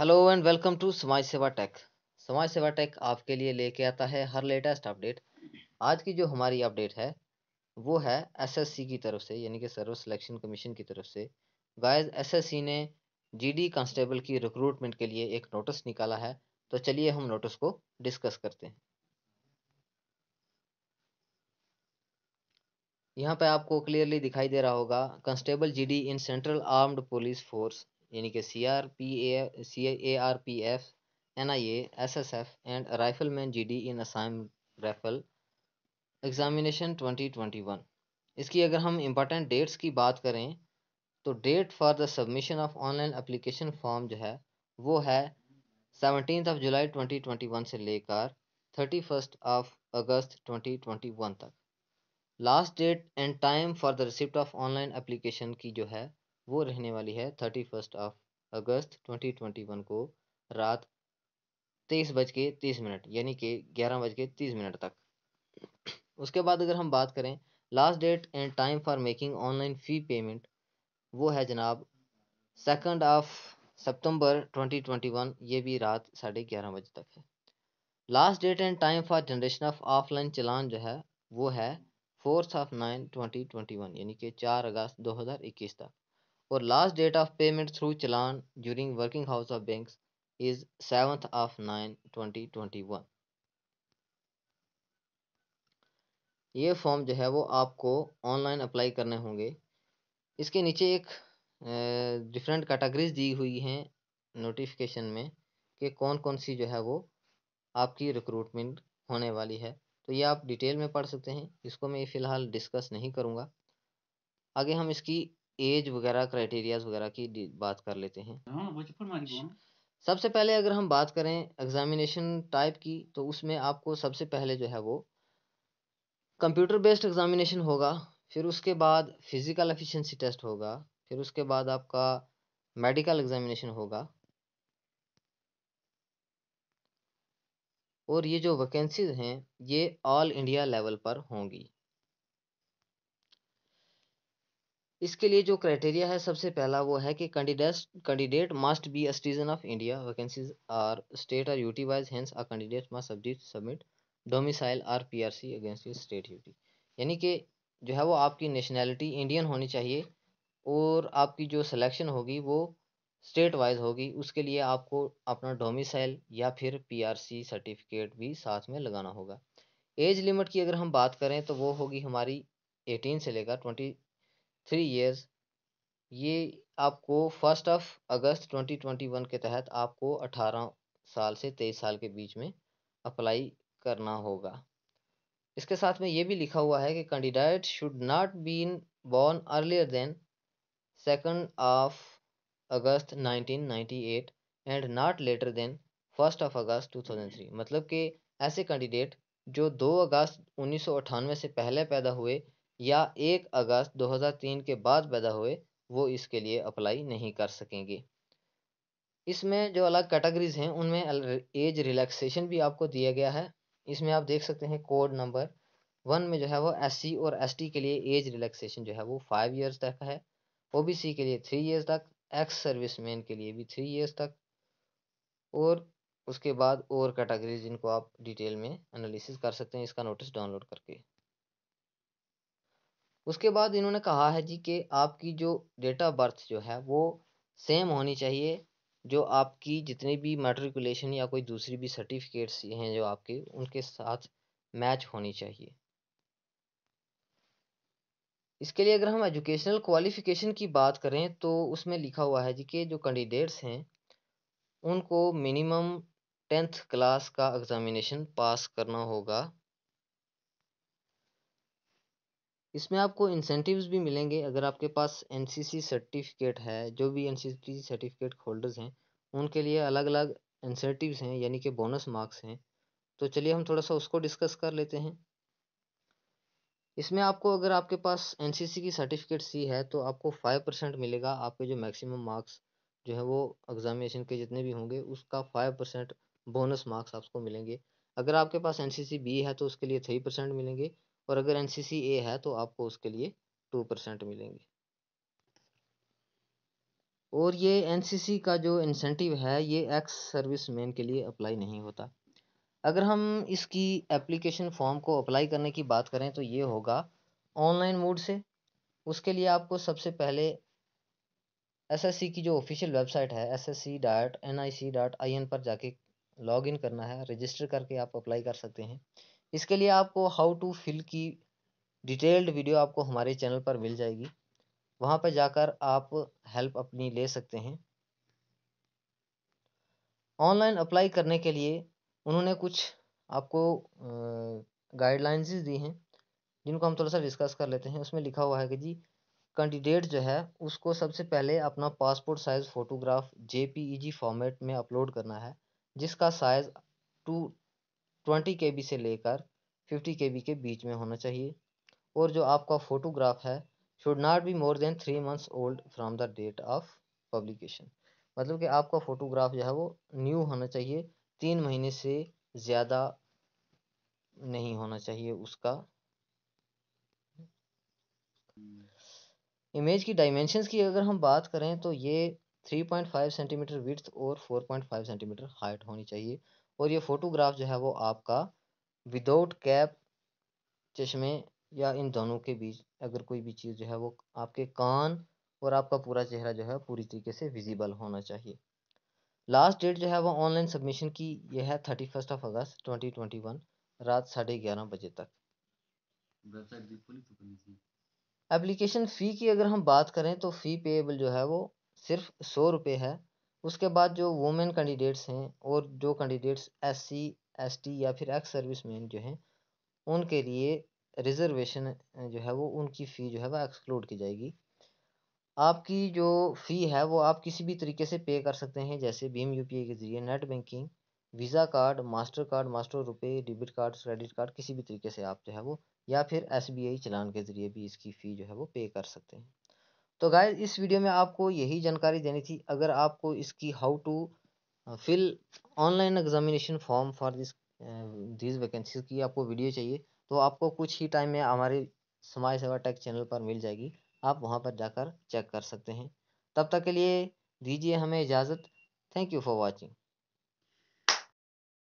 hello and welcome to समाज सेवा take समाज सेवा टेक आपके लिए लेके आता है हर लेटेस्ट अपडेट आज की जो हमारी अपडेट है वो है एसएससी की तरफ से यानी कि सर्विस सिलेक्शन कमीशन की तरफ से गाइस एसएससी ने जीडी कांस्टेबल की रिक्रूटमेंट के लिए एक नोटिस निकाला है तो चलिए हम नोटिस को डिस्कस करते हैं यहाँ पे आपको क्लियरली दिखाई दे रहा होगा constable GD in central armed police force यानी कि C R P A C A R P F N I A S S F and rifleman G D in Assam rifle examination twenty twenty one इसकी अगर हम important dates की बात करें तो date for the submission of online application form जो है वो है seventeen of July twenty twenty one से लेकर thirty first of August twenty twenty one तक last date and time for the receipt of online application की जो है वो रहने वाली है thirty first of August twenty twenty one को रात तेईस बज के तीस मिनट यानी कि ग्यारह बज के तीस मिनट तक उसके बाद अगर हम बात करें last date and time for making online fee payment वो है जनाब सेकंड ऑफ सितंबर 2021 ये भी रात साढ़े ग्यारह बजे तक है last date and time for generation of offline challan जो है वो है fourth of nine twenty twenty one यानी कि चार अगस्त दो हज़ार इक्कीस तक और last date of payment through challan through working house of bank is banks of nine twenty twenty one ये फॉर्म जो है वो आपको ऑनलाइन अप्लाई करने होंगे इसके नीचे एक डिफरेंट कैटेगरीज दी हुई हैं नोटिफिकेशन में कि कौन कौन सी जो है वो आपकी रिक्रूटमेंट होने वाली है तो ये आप डिटेल में पढ़ सकते हैं इसको मैं फ़िलहाल डिस्कस नहीं करूँगा आगे हम इसकी एज वगैरह क्राइटेरियाज वगैरह की बात कर लेते हैं हाँ, तो सबसे पहले अगर हम बात करें एग्जामिनेशन टाइप की तो उसमें आपको सबसे पहले जो है वो कंप्यूटर बेस्ड एग्जामिनेशन होगा फिर उसके बाद फिजिकल एफिशिएंसी टेस्ट होगा फिर उसके बाद आपका मेडिकल एग्जामिनेशन होगा और ये जो वैकेंसीज हैं ये ऑल इंडिया लेवल पर होंगी इसके लिए जो क्राइटेरिया है सबसे पहला वो है कि candidate candidate must be a citizen of India vacancies are state or UT wise hence a candidate must submit submit domicile or PRC against state UT यानी कि जो है वो आपकी नेशनैलिटी इंडियन होनी चाहिए और आपकी जो सिलेक्शन होगी वो स्टेट वाइज होगी उसके लिए आपको अपना डोमिसाइल या फिर पीआरसी सर्टिफिकेट भी साथ में लगाना होगा एज लिमिट की अगर हम बात करें तो वो होगी हमारी एटीन से लेकर ट्वेंटी थ्री इयर्स ये आपको फर्स्ट ऑफ अगस्त 2021 के तहत आपको 18 साल से 23 साल के बीच में अप्लाई करना होगा इसके साथ में ये भी लिखा हुआ है कि candidate should not been born earlier than second of August 1998 and not later than first of August 2003 मतलब कि ऐसे कैंडिडेट जो 2 अगस्त उन्नीस से पहले पैदा हुए या एक अगस्त 2003 के बाद पैदा हुए वो इसके लिए अप्लाई नहीं कर सकेंगे इसमें जो अलग कैटेगरीज हैं उनमें एज रिलैक्सेशन भी आपको दिया गया है इसमें आप देख सकते हैं कोड नंबर वन में जो है वो एस और एस के लिए एज रिलैक्सेशन जो है वो फाइव ईयर्स तक है ओ के लिए थ्री ईयर्स तक एक्स मैन के लिए भी थ्री ईयर्स तक और उसके बाद और कैटेगरीज जिनको आप डिटेल में एनालिसिस कर सकते हैं इसका नोटिस डाउनलोड करके उसके बाद इन्होंने कहा है जी कि आपकी जो डेट ऑफ बर्थ जो है वो सेम होनी चाहिए जो आपकी जितनी भी मेट्रिकुलेशन या कोई दूसरी भी सर्टिफिकेट्स हैं जो आपके उनके साथ मैच होनी चाहिए इसके लिए अगर हम एजुकेशनल क्वालिफिकेशन की बात करें तो उसमें लिखा हुआ है जी कि जो कैंडिडेट्स हैं उनको मिनिमम टेंथ क्लास का एग्ज़ामिनेशन पास करना होगा इसमें आपको इंसेंटिव्स भी मिलेंगे अगर आपके पास एन सर्टिफिकेट है जो भी एन सर्टिफिकेट होल्डर्स हैं उनके लिए अलग अलग इंसेंटिव्स हैं यानी कि बोनस मार्क्स हैं तो चलिए हम थोड़ा सा उसको डिस्कस कर लेते हैं इसमें आपको अगर आपके पास एन की सर्टिफिकेट सी है तो आपको फाइव परसेंट मिलेगा आपके जो मैक्सिमम मार्क्स जो है वो एग्जामिनेशन के जितने भी होंगे उसका फाइव परसेंट बोनस मार्क्स आपको मिलेंगे अगर आपके पास एन बी है तो उसके लिए थ्री परसेंट मिलेंगे और अगर एन सी सी ए है तो आपको उसके लिए टू परसेंट मिलेंगे और ये एन सी सी का जो इंसेंटिव है ये एक्स सर्विस मैन के लिए अप्लाई नहीं होता अगर हम इसकी एप्लीकेशन फॉर्म को अप्लाई करने की बात करें तो ये होगा ऑनलाइन मोड से उसके लिए आपको सबसे पहले एसएससी की जो ऑफिशियल वेबसाइट है S S C dot N I C dot I N पर जाके लॉग इन करना है रजिस्टर करके आप अप्लाई कर सकते हैं इसके लिए आपको हाउ टू फिल की डिटेल्ड वीडियो आपको हमारे चैनल पर मिल जाएगी वहाँ पर जाकर आप हेल्प अपनी ले सकते हैं ऑनलाइन अप्लाई करने के लिए उन्होंने कुछ आपको गाइडलाइंस दी हैं जिनको हम थोड़ा सा डिस्कस कर लेते हैं उसमें लिखा हुआ है कि जी कैंडिडेट जो है उसको सबसे पहले अपना passport size photograph J format में अपलोड करना है जिसका साइज़ टू ट्वेंटी के से लेकर फिफ्टी के के बीच में होना चाहिए और जो आपका फोटोग्राफ है should not be more than three months old from the date of publication मतलब कि आपका फोटोग्राफ जो है वो न्यू होना चाहिए तीन महीने से ज़्यादा नहीं होना चाहिए उसका इमेज की डायमेंशंस की अगर हम बात करें तो ये 3.5 सेंटीमीटर विथ और 4.5 सेंटीमीटर हाइट होनी चाहिए और ये फोटोग्राफ जो है वो आपका विदाउट कैप चश्मे या इन दोनों के बीच अगर कोई भी चीज़ जो है वो आपके कान और आपका पूरा चेहरा जो है पूरी तरीके से विजिबल होना चाहिए लास्ट डेट जो है वो ऑनलाइन सबमिशन की यह है thirty first of August twenty twenty one रात साढ़े ग्यारह बजे तक एप्लीकेशन तो फ़ी की अगर हम बात करें तो फ़ी पेएबल जो है वो सिर्फ सौ रुपये है उसके बाद जो वुमेन कैंडिडेट्स हैं और जो कैंडिडेट्स एस सी या फिर एक्स सर्विस मैन जो हैं उनके लिए रिजर्वेशन जो है वो उनकी फ़ी जो है वह एक्सक्लूड की जाएगी आपकी जो फ़ी है वो आप किसी भी तरीके से पे कर सकते हैं जैसे भीम यू के ज़रिए net banking Visa card master card master RuPay debit card credit card किसी भी तरीके से आप जो है वो या फिर एस चलान के ज़रिए भी इसकी फ़ी जो है वो पे कर सकते हैं तो गाय इस वीडियो में आपको यही जानकारी देनी थी अगर आपको इसकी how to fill online examination form for this this vacancy की आपको वीडियो चाहिए तो आपको कुछ ही टाइम में हमारे समाज सेवा टेक चैनल पर मिल जाएगी आप वहाँ पर जाकर चेक कर सकते हैं तब तक के लिए दीजिए हमें इजाज़त थैंक यू फॉर वॉचिंग